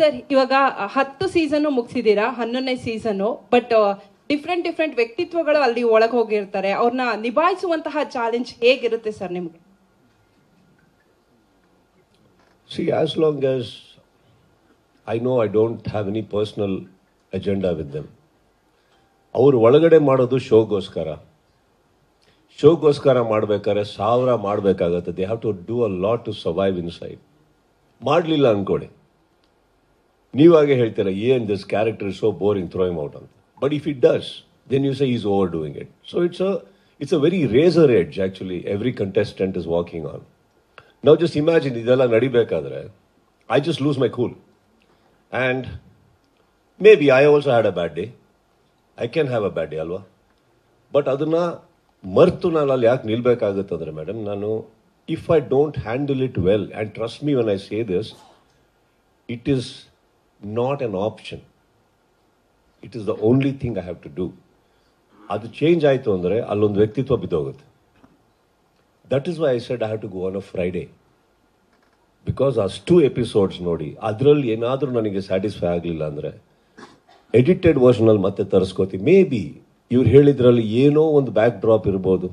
sir ಇವಾಗ ಹತ್ತು season ಮುಗಿಸಿದ್ದೀರಾ ಹನ್ನೊಂದನೇ ಸೀಸನ್ ಬಟ್ ಡಿಫ್ರೆಂಟ್ ಡಿಫ್ರೆಂಟ್ ವ್ಯಕ್ತಿತ್ವಗಳು ಅಲ್ಲಿ ಒಳಗೆ ಹೋಗಿರ್ತಾರೆ ಅವ್ರನ್ನ ನಿಭಾಯಿಸುವಂತಹ ಚಾಲೆಂಜ್ ಹೇಗಿರುತ್ತೆ ಸರ್ ನಿಮಗೆ See, as long as I know I don't have any personal agenda with them, ಅವರು ಒಳಗಡೆ ಮಾಡೋದು ಶೋಗೋಸ್ಕರ ಶೋಗೋಸ್ಕರ ಮಾಡಬೇಕಾದ್ರೆ ಸಾವಿರ ಮಾಡಬೇಕಾಗತ್ತೆ they have to do a lot to survive inside ಮಾಡಲಿಲ್ಲ ಅಂದ್ಕೊಳ್ಳಿ ನೀವಾಗೆ ಹೇಳ್ತೀರ ಏನ್ this character is so boring throwing out ಅಂತ but if it does then you say is overdoing it so it's a it's a very razor edge actually every contestant is walking on ನಾವು just imagine ಇದೆಲ್ಲ ನಡಿಬೇಕಾದ್ರೆ I just lose my cool and maybe I also had a bad day I can have a bad day ಅಲ್ವಾ but ಅದನ್ನು ಮರೆತು ನಾನು ಅಲ್ಲಿ ಯಾಕೆ ನಿಲ್ಬೇಕಾಗುತ್ತಂದ್ರೆ ಮೇಡಮ್ ನಾನು if I don't handle it well and trust me when I say this it is not an option it is the only thing I have to do ಅದು change ಆಯಿತು ಅಂದರೆ ಅಲ್ಲೊಂದು ವ್ಯಕ್ತಿತ್ವ ಬಿದ್ದೋಗುತ್ತೆ that is why I said I have to go on a Friday because ಅಷ್ಟು episodes ನೋಡಿ ಅದರಲ್ಲಿ ಏನಾದರೂ ನನಗೆ ಸ್ಯಾಟಿಸ್ಫೈ ಆಗಲಿಲ್ಲ ಅಂದರೆ ಎಡಿಟೆಡ್ ವರ್ಷನಲ್ಲಿ ಮತ್ತೆ ತರಿಸ್ಕೋತೀನಿ ಮೇ ಬಿ ಇವ್ರು ಹೇಳಿದ್ರಲ್ಲಿ ಏನೋ ಒಂದು ಬ್ಯಾಕ್ ಡ್ರಾಪ್ ಇರ್ಬೋದು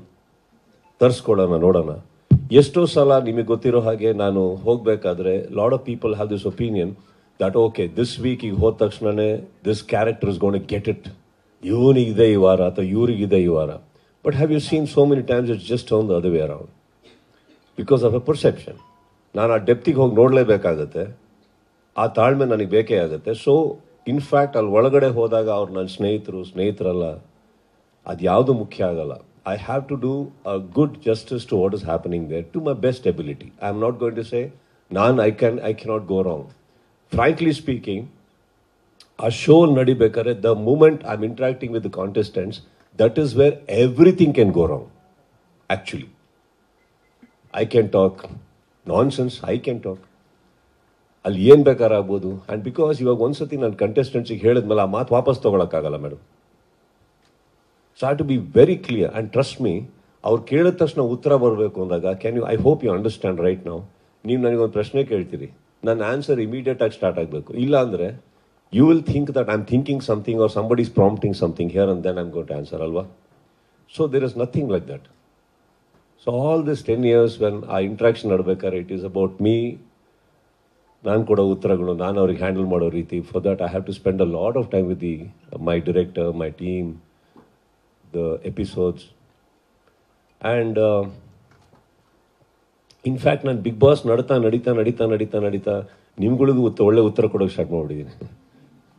ತರಿಸ್ಕೊಡೋಣ ನೋಡೋಣ ಎಷ್ಟೋ ಸಲ ನಿಮಗೆ ಗೊತ್ತಿರೋ ಹಾಗೆ ನಾನು ಹೋಗಬೇಕಾದ್ರೆ lot of people have this opinion that okay this week ಈಗ ಹೋದ ತಕ್ಷಣನೇ this character is gonna get it ಇವನಿಗಿದೆ ಈ ವಾರ ಅಥವಾ ಇವರಿಗಿದೆ ಈ ವಾರ but have you seen so many times it's just ಒಂದು ಅದೇ way around because of a perception ನಾನು ಆ ಡೆಪ್ತಿಗೆ ಹೋಗಿ ನೋಡಲೇಬೇಕಾಗತ್ತೆ ಆ ತಾಳ್ಮೆ ನನಗೆ ಬೇಕೇ ಆಗುತ್ತೆ ಸೊ ಇನ್ಫ್ಯಾಕ್ಟ್ ಅಲ್ಲಿ ಒಳಗಡೆ ಹೋದಾಗ ಅವ್ರು ನನ್ನ ಸ್ನೇಹಿತರು ಸ್ನೇಹಿತರಲ್ಲ ಅದು ಯಾವುದು ಮುಖ್ಯ ಆಗಲ್ಲ I have to do a good justice to what is happening there to my best ability I am not going to say ನಾನು I can I cannot go wrong frankly speaking ಆ ಶೋ ನಡಿಬೇಕಾದ್ರೆ the moment I am interacting with contestants that is where everything can go wrong actually I can talk nonsense I can talk ಅಲ್ಲಿ ಏನು ಬೇಕಾದ್ರೆ ಆಗ್ಬೋದು and because ಇವಾಗ ಒಂದು ಸತಿ ನಾನು ಕಂಟೆಸ್ಟೆಂಟ್ಸಿಗೆ ಹೇಳಿದ್ಮೇಲೆ ಆ ಮಾತು ವಾಪಸ್ ತೊಗೊಳಕ್ಕಾಗಲ್ಲ madam so to be very clear and trust me ಅವ್ರು ಕೇಳಿದ ತಕ್ಷಣ ಉತ್ತರ ಬರಬೇಕು ಅಂದಾಗ can you I hope you understand right ನಾವು ನೀವು ನನಗೊಂದು ಪ್ರಶ್ನೆ ಕೇಳ್ತೀರಿ ನನ್ನ ಆನ್ಸರ್ ಇಮಿಡಿಯೇಟ್ ಆಗಿ ಸ್ಟಾರ್ಟ್ ಆಗಬೇಕು ಇಲ್ಲ ಅಂದರೆ you will think that I am thinking something or somebody is prompting something here and then I'm got answer ಅಲ್ವಾ so there is nothing like that so all this ten years when ಆ interaction ನಡ್ಬೇಕಾದ್ರೆ it is about me ನಾನು ಕೊಡೋ ಉತ್ತರಗಳು ನಾನು ಅವ್ರಿಗೆ handle ಮಾಡೋ ರೀತಿ for that I have to spend a lot of time with the my director my team the episodes and in fact ನಾನು ಬಿಗ್ ಬಾಸ್ ನಡೀತಾ ನಡೀತಾ ನಡೀತಾ ನಡೀತಾ ನಡೀತಾ ನಿಮ್ಗಳಿಗೂ ಉತ್ತ ಒಳ್ಳೆ ಉತ್ತರ ಕೊಡೋಕೆ ಸ್ಟಾರ್ಟ್ ಮಾಡಿಬಿಟ್ಟಿದ್ದೀನಿ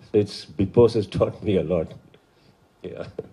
so it's Bigg Boss is taught me a lot